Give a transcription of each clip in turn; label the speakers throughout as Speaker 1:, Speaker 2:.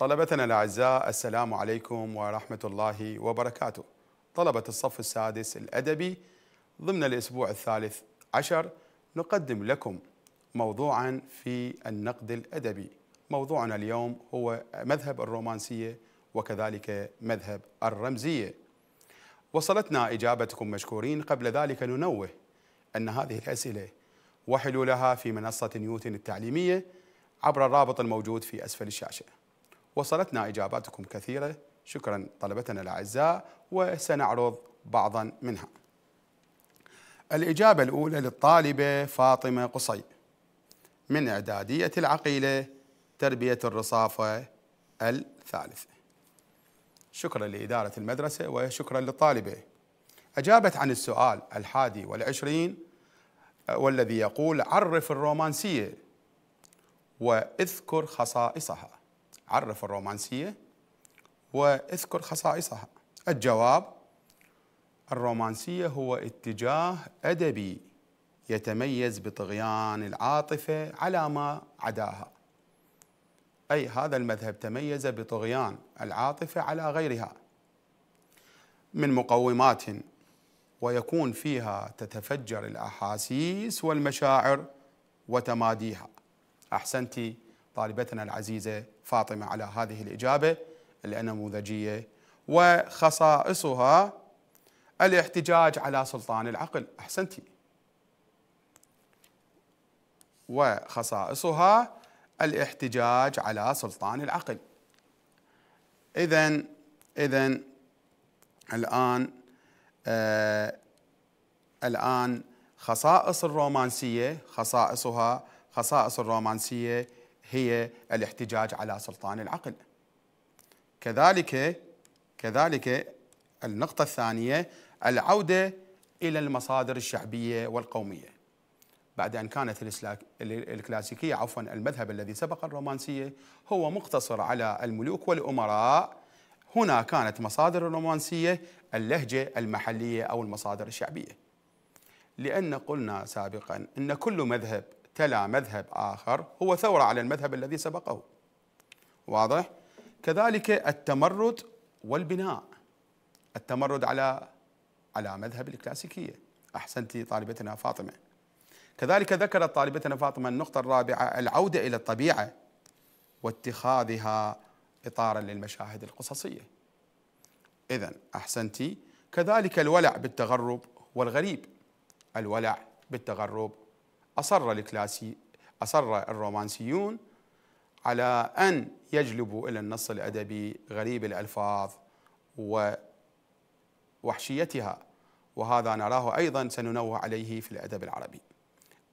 Speaker 1: طلبتنا الأعزاء السلام عليكم ورحمة الله وبركاته طلبة الصف السادس الأدبي ضمن الأسبوع الثالث عشر نقدم لكم موضوعا في النقد الأدبي موضوعنا اليوم هو مذهب الرومانسية وكذلك مذهب الرمزية وصلتنا إجابتكم مشكورين قبل ذلك ننوه أن هذه الأسئلة وحلولها في منصة نيوتن التعليمية عبر الرابط الموجود في أسفل الشاشة وصلتنا إجاباتكم كثيرة شكرا طلبتنا الأعزاء وسنعرض بعضا منها الإجابة الأولى للطالبة فاطمة قصي من إعدادية العقيلة تربية الرصافة الثالثة شكرا لإدارة المدرسة وشكرا للطالبة أجابت عن السؤال الحادي والعشرين والذي يقول عرف الرومانسية واذكر خصائصها عرف الرومانسية واذكر خصائصها الجواب الرومانسية هو اتجاه أدبي يتميز بطغيان العاطفة على ما عداها أي هذا المذهب تميز بطغيان العاطفة على غيرها من مقومات ويكون فيها تتفجر الأحاسيس والمشاعر وتماديها أحسنتي طالبتنا العزيزة فاطمة على هذه الإجابة النموذجية وخصائصها الاحتجاج على سلطان العقل أحسنتي وخصائصها الاحتجاج على سلطان العقل إذا إذا الآن آه الآن خصائص الرومانسية خصائصها خصائص الرومانسية هي الاحتجاج على سلطان العقل كذلك كذلك النقطة الثانية العودة إلى المصادر الشعبية والقومية بعد أن كانت الكلاسيكية عفوا المذهب الذي سبق الرومانسية هو مقتصر على الملوك والأمراء هنا كانت مصادر الرومانسية اللهجة المحلية أو المصادر الشعبية لأن قلنا سابقا أن كل مذهب تلا مذهب آخر هو ثورة على المذهب الذي سبقه واضح؟ كذلك التمرد والبناء التمرد على على مذهب الكلاسيكية أحسنت طالبتنا فاطمة كذلك ذكرت طالبتنا فاطمة النقطة الرابعة العودة إلى الطبيعة واتخاذها إطارا للمشاهد القصصية إذا أحسنتي كذلك الولع بالتغرب والغريب الولع بالتغرب أصر الكلاسي أصر الرومانسيون على أن يجلبوا إلى النص الأدبي غريب الألفاظ ووحشيتها وهذا نراه أيضا سننوه عليه في الأدب العربي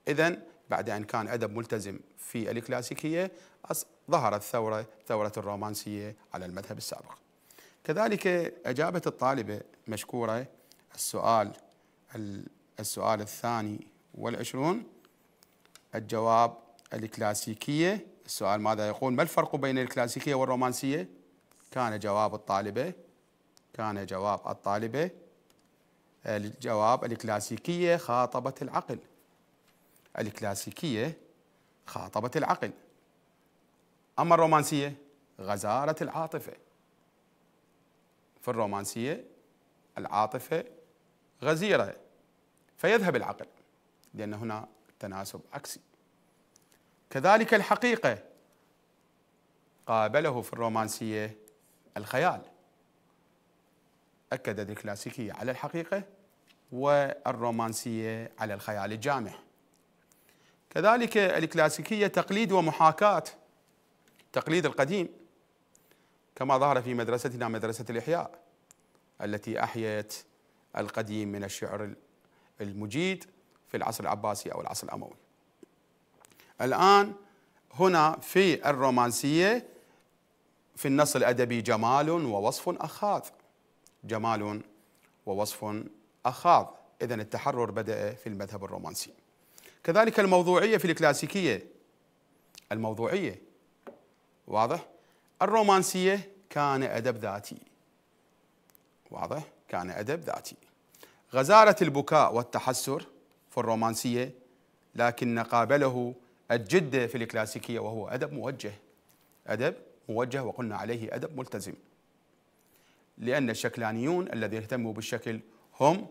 Speaker 1: إذا بعد أن كان أدب ملتزم في الكلاسيكية ظهرت ثورة ثورة الرومانسية على المذهب السابق كذلك أجابت الطالبة مشكورة السؤال السؤال الثاني والعشرون الجواب الكلاسيكية السؤال ماذا يقول ما الفرق بين الكلاسيكية والرومانسية كان جواب الطالبة كان جواب الطالبة الجواب الكلاسيكية خاطبت العقل الكلاسيكية خاطبت العقل أما الرومانسية غزارة العاطفة في الرومانسية العاطفة غزيرة فيذهب العقل لأن هنا تناسب عكسي كذلك الحقيقة قابله في الرومانسية الخيال أكدت الكلاسيكية على الحقيقة والرومانسية على الخيال الجامح كذلك الكلاسيكية تقليد ومحاكاة تقليد القديم كما ظهر في مدرستنا مدرسة الإحياء التي أحيت القديم من الشعر المجيد في العصر العباسي أو العصر الأموي الآن هنا في الرومانسية في النص الأدبي جمال ووصف أخاذ جمال ووصف أخاذ إذا التحرر بدأ في المذهب الرومانسي كذلك الموضوعية في الكلاسيكية الموضوعية واضح الرومانسية كان أدب ذاتي واضح كان أدب ذاتي غزارة البكاء والتحسر في الرومانسية لكن قابله الجدة في الكلاسيكية وهو أدب موجه أدب موجه وقلنا عليه أدب ملتزم لأن الشكلانيون الذين اهتموا بالشكل هم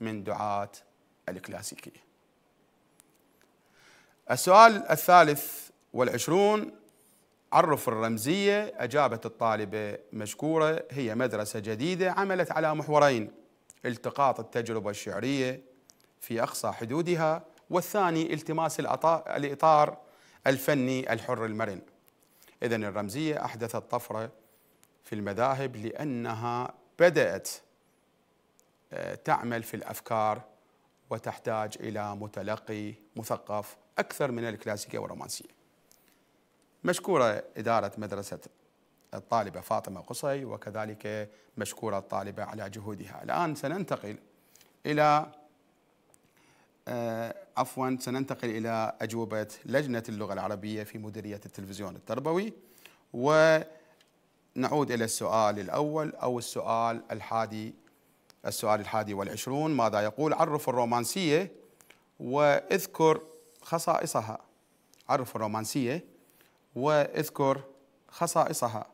Speaker 1: من دعاة الكلاسيكية السؤال الثالث والعشرون عرف الرمزية أجابت الطالبة مشكورة هي مدرسة جديدة عملت على محورين التقاط التجربة الشعرية في أقصى حدودها والثاني التماس الإطار الفني الحر المرن إذا الرمزية أحدثت طفرة في المذاهب لأنها بدأت آه، تعمل في الأفكار وتحتاج إلى متلقي مثقف أكثر من الكلاسيكية والرومانسية مشكورة إدارة مدرسة الطالبة فاطمة قصي وكذلك مشكورة الطالبة على جهودها الآن سننتقل إلى آه، عفوا سننتقل إلى أجوبة لجنة اللغة العربية في مديرية التلفزيون التربوي ونعود إلى السؤال الأول أو السؤال الحادي السؤال الحادي والعشرون ماذا يقول عرف الرومانسية واذكر خصائصها عرف الرومانسية واذكر خصائصها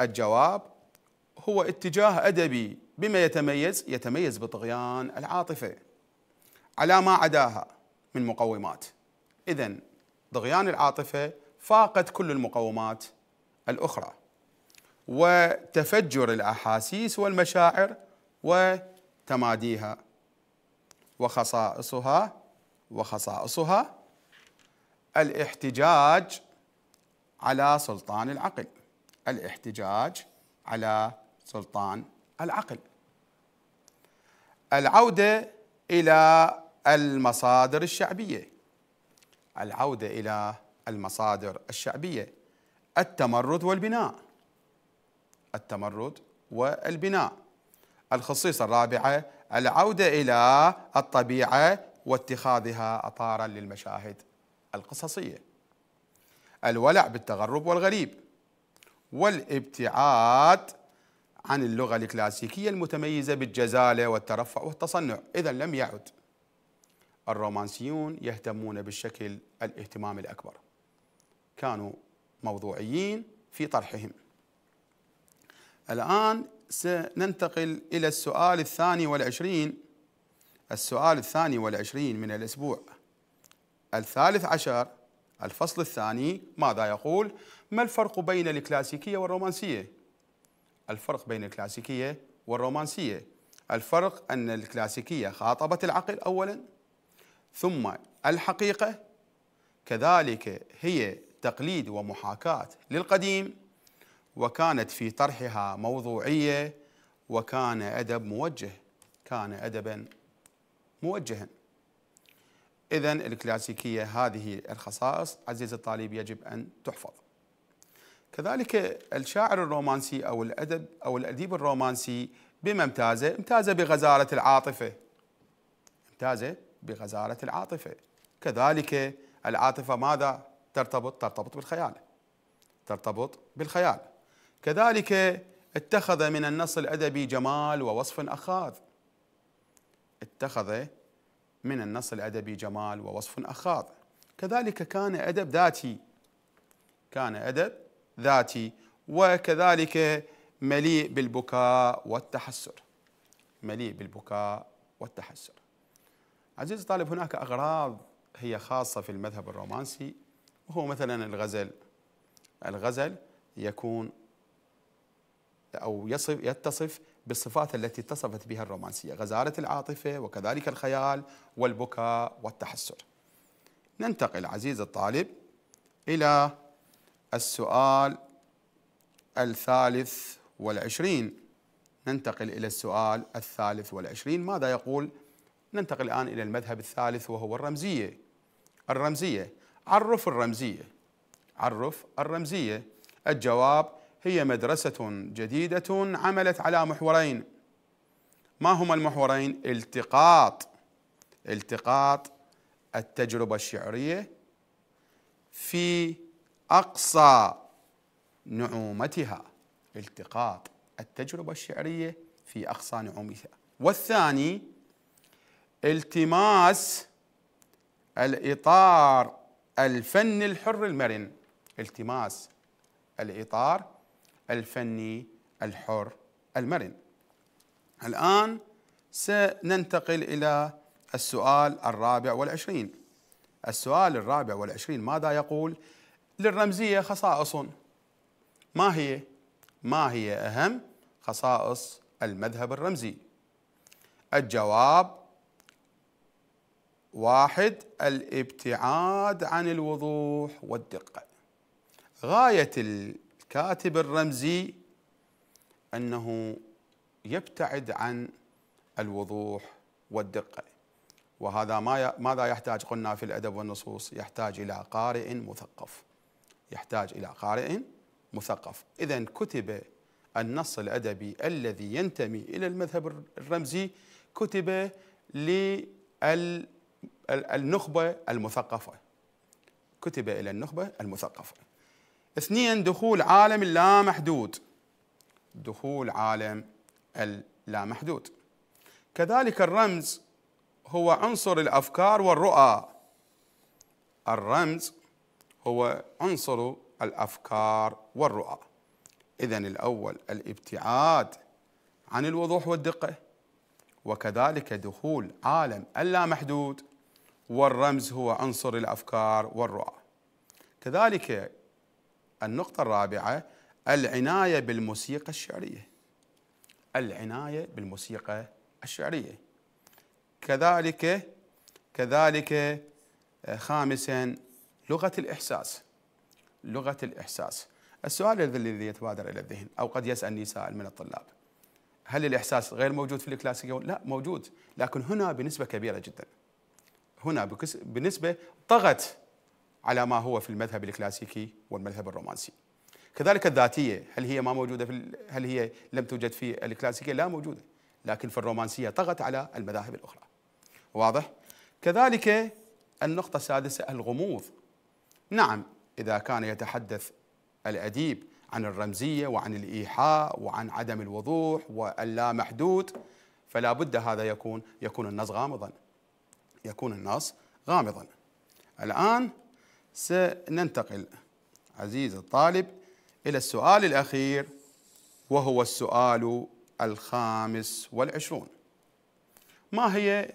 Speaker 1: الجواب هو اتجاه أدبي بما يتميز يتميز بطغيان العاطفة على ما عداها من مقومات إذا طغيان العاطفة فاقد كل المقومات الأخرى وتفجر الأحاسيس والمشاعر وتماديها وخصائصها وخصائصها الاحتجاج على سلطان العقل الاحتجاج على سلطان العقل العودة إلى المصادر الشعبية العودة إلى المصادر الشعبية التمرد والبناء التمرد والبناء الخصيصة الرابعة العودة إلى الطبيعة واتخاذها أطارا للمشاهد القصصية الولع بالتغرب والغريب والابتعاد عن اللغة الكلاسيكية المتميزة بالجزالة والترفع والتصنع إذا لم يعد الرومانسيون يهتمون بالشكل الاهتمام الأكبر كانوا موضوعيين في طرحهم الآن سننتقل إلى السؤال الثاني والعشرين السؤال الثاني والعشرين من الأسبوع الثالث عشر الفصل الثاني ماذا يقول ما الفرق بين الكلاسيكية والرومانسية الفرق بين الكلاسيكية والرومانسية الفرق أن الكلاسيكية خاطبت العقل أولا ثم الحقيقة كذلك هي تقليد ومحاكاة للقديم وكانت في طرحها موضوعية وكان أدب موجه كان أدبا موجها إذا الكلاسيكية هذه الخصائص عزيزي الطالب يجب أن تحفظ كذلك الشاعر الرومانسي أو الأدب أو الأديب الرومانسي بما امتازه؟ امتازه بغزارة العاطفة امتازه بغزارة العاطفة كذلك العاطفة ماذا ترتبط؟ ترتبط بالخيال ترتبط بالخيال كذلك اتخذ من النص الأدبي جمال ووصف أخاذ اتخذ من النص الأدبي جمال ووصف أخاذ كذلك كان أدب ذاتي كان أدب ذاتي وكذلك مليء بالبكاء والتحسر مليء بالبكاء والتحسر عزيزي الطالب هناك أغراض هي خاصة في المذهب الرومانسي وهو مثلا الغزل الغزل يكون أو يصف يتصف بالصفات التي اتصفت بها الرومانسية غزارة العاطفة وكذلك الخيال والبكاء والتحسر ننتقل عزيزي الطالب إلى السؤال الثالث والعشرين ننتقل إلى السؤال الثالث والعشرين ماذا يقول؟ ننتقل الآن إلى المذهب الثالث وهو الرمزية الرمزية عرف الرمزية عرف الرمزية الجواب هي مدرسة جديدة عملت على محورين ما هما المحورين؟ التقاط التقاط التجربة الشعرية في أقصى نعومتها التقاط التجربة الشعرية في أقصى نعومتها والثاني التماس الإطار الفني الحر المرن التماس الإطار الفني الحر المرن الآن سننتقل إلى السؤال الرابع والعشرين السؤال الرابع والعشرين ماذا يقول؟ للرمزية خصائص ما هي؟ ما هي أهم خصائص المذهب الرمزي؟ الجواب واحد الابتعاد عن الوضوح والدقة غاية الكاتب الرمزي أنه يبتعد عن الوضوح والدقة وهذا ما ماذا يحتاج قلنا في الأدب والنصوص يحتاج إلى قارئ مثقف يحتاج إلى قارئ مثقف إذا كتب النص الأدبي الذي ينتمي إلى المذهب الرمزي كتب للنخبة المثقفة كتب إلى النخبة المثقفة اثنين دخول عالم اللامحدود دخول عالم اللامحدود كذلك الرمز هو عنصر الأفكار والرؤى الرمز هو عنصر الأفكار والرؤى إذا الأول الابتعاد عن الوضوح والدقة وكذلك دخول عالم اللامحدود والرمز هو عنصر الأفكار والرؤى كذلك النقطة الرابعة العناية بالموسيقى الشعرية العناية بالموسيقى الشعرية كذلك كذلك آه، خامسا لغة الإحساس لغة الإحساس السؤال الذي يتبادر إلى الذهن أو قد يسألني سائل من الطلاب هل الإحساس غير موجود في الكلاسيكية؟ لا موجود لكن هنا بنسبة كبيرة جدا هنا بنسبة طغت على ما هو في المذهب الكلاسيكي والمذهب الرومانسي كذلك الذاتية هل هي ما موجودة في هل هي لم توجد في الكلاسيكية؟ لا موجودة لكن في الرومانسية طغت على المذاهب الأخرى واضح؟ كذلك النقطة السادسة الغموض نعم إذا كان يتحدث الأديب عن الرمزية وعن الإيحاء وعن عدم الوضوح واللا محدود فلا بد هذا يكون يكون النص غامضا يكون النص غامضا الآن سننتقل عزيز الطالب إلى السؤال الأخير وهو السؤال الخامس والعشرون ما هي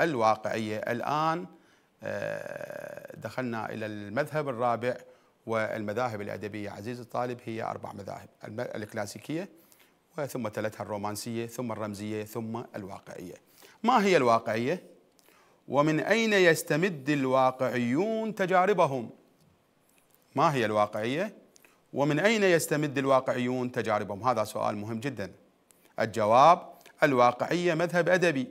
Speaker 1: الواقعية الآن آه دخلنا إلى المذهب الرابع والمذاهب الأدبية عزيز الطالب هي أربع مذاهب الكلاسيكية ثم تلتها الرومانسية ثم الرمزية ثم الواقعية ما هي الواقعية؟ ومن أين يستمد الواقعيون تجاربهم؟ ما هي الواقعية؟ ومن أين يستمد الواقعيون تجاربهم؟ هذا سؤال مهم جدا الجواب الواقعية مذهب أدبي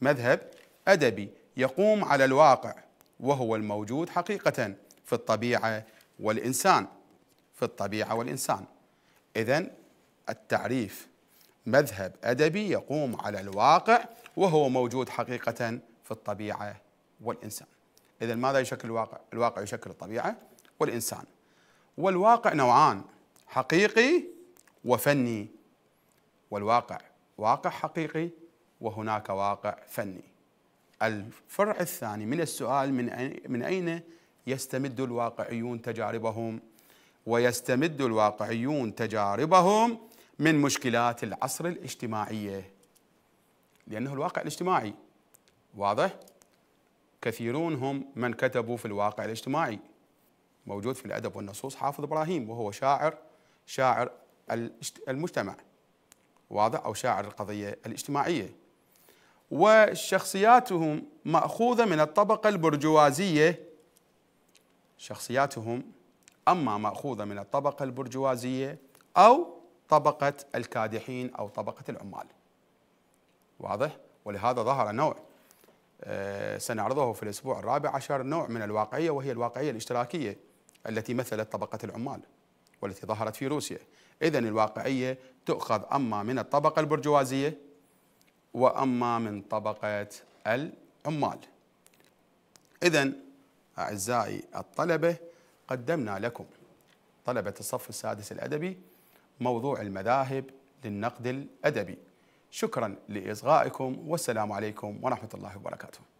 Speaker 1: مذهب أدبي يقوم على الواقع وهو الموجود حقيقة في الطبيعة والإنسان في الطبيعة والإنسان إذا التعريف مذهب أدبي يقوم على الواقع وهو موجود حقيقة في الطبيعة والإنسان إذا ماذا يشكل الواقع؟ الواقع يشكل الطبيعة والإنسان والواقع نوعان حقيقي وفني والواقع واقع حقيقي وهناك واقع فني الفرع الثاني من السؤال من من اين يستمد الواقعيون تجاربهم ويستمد الواقعيون تجاربهم من مشكلات العصر الاجتماعيه لانه الواقع الاجتماعي واضح كثيرون هم من كتبوا في الواقع الاجتماعي موجود في الادب والنصوص حافظ ابراهيم وهو شاعر شاعر المجتمع واضح او شاعر القضيه الاجتماعيه وشخصياتهم مأخوذة من الطبقة البرجوازية شخصياتهم أما مأخوذة من الطبقة البرجوازية أو طبقة الكادحين أو طبقة العمال واضح؟ ولهذا ظهر نوع آه، سنعرضه في الأسبوع الرابع عشر نوع من الواقعية وهي الواقعية الاشتراكية التي مثلت طبقة العمال والتي ظهرت في روسيا إذا الواقعية تؤخذ أما من الطبقة البرجوازية وأما من طبقة العمال إذا أعزائي الطلبة قدمنا لكم طلبة الصف السادس الأدبي موضوع المذاهب للنقد الأدبي شكرا لإصغائكم والسلام عليكم ورحمة الله وبركاته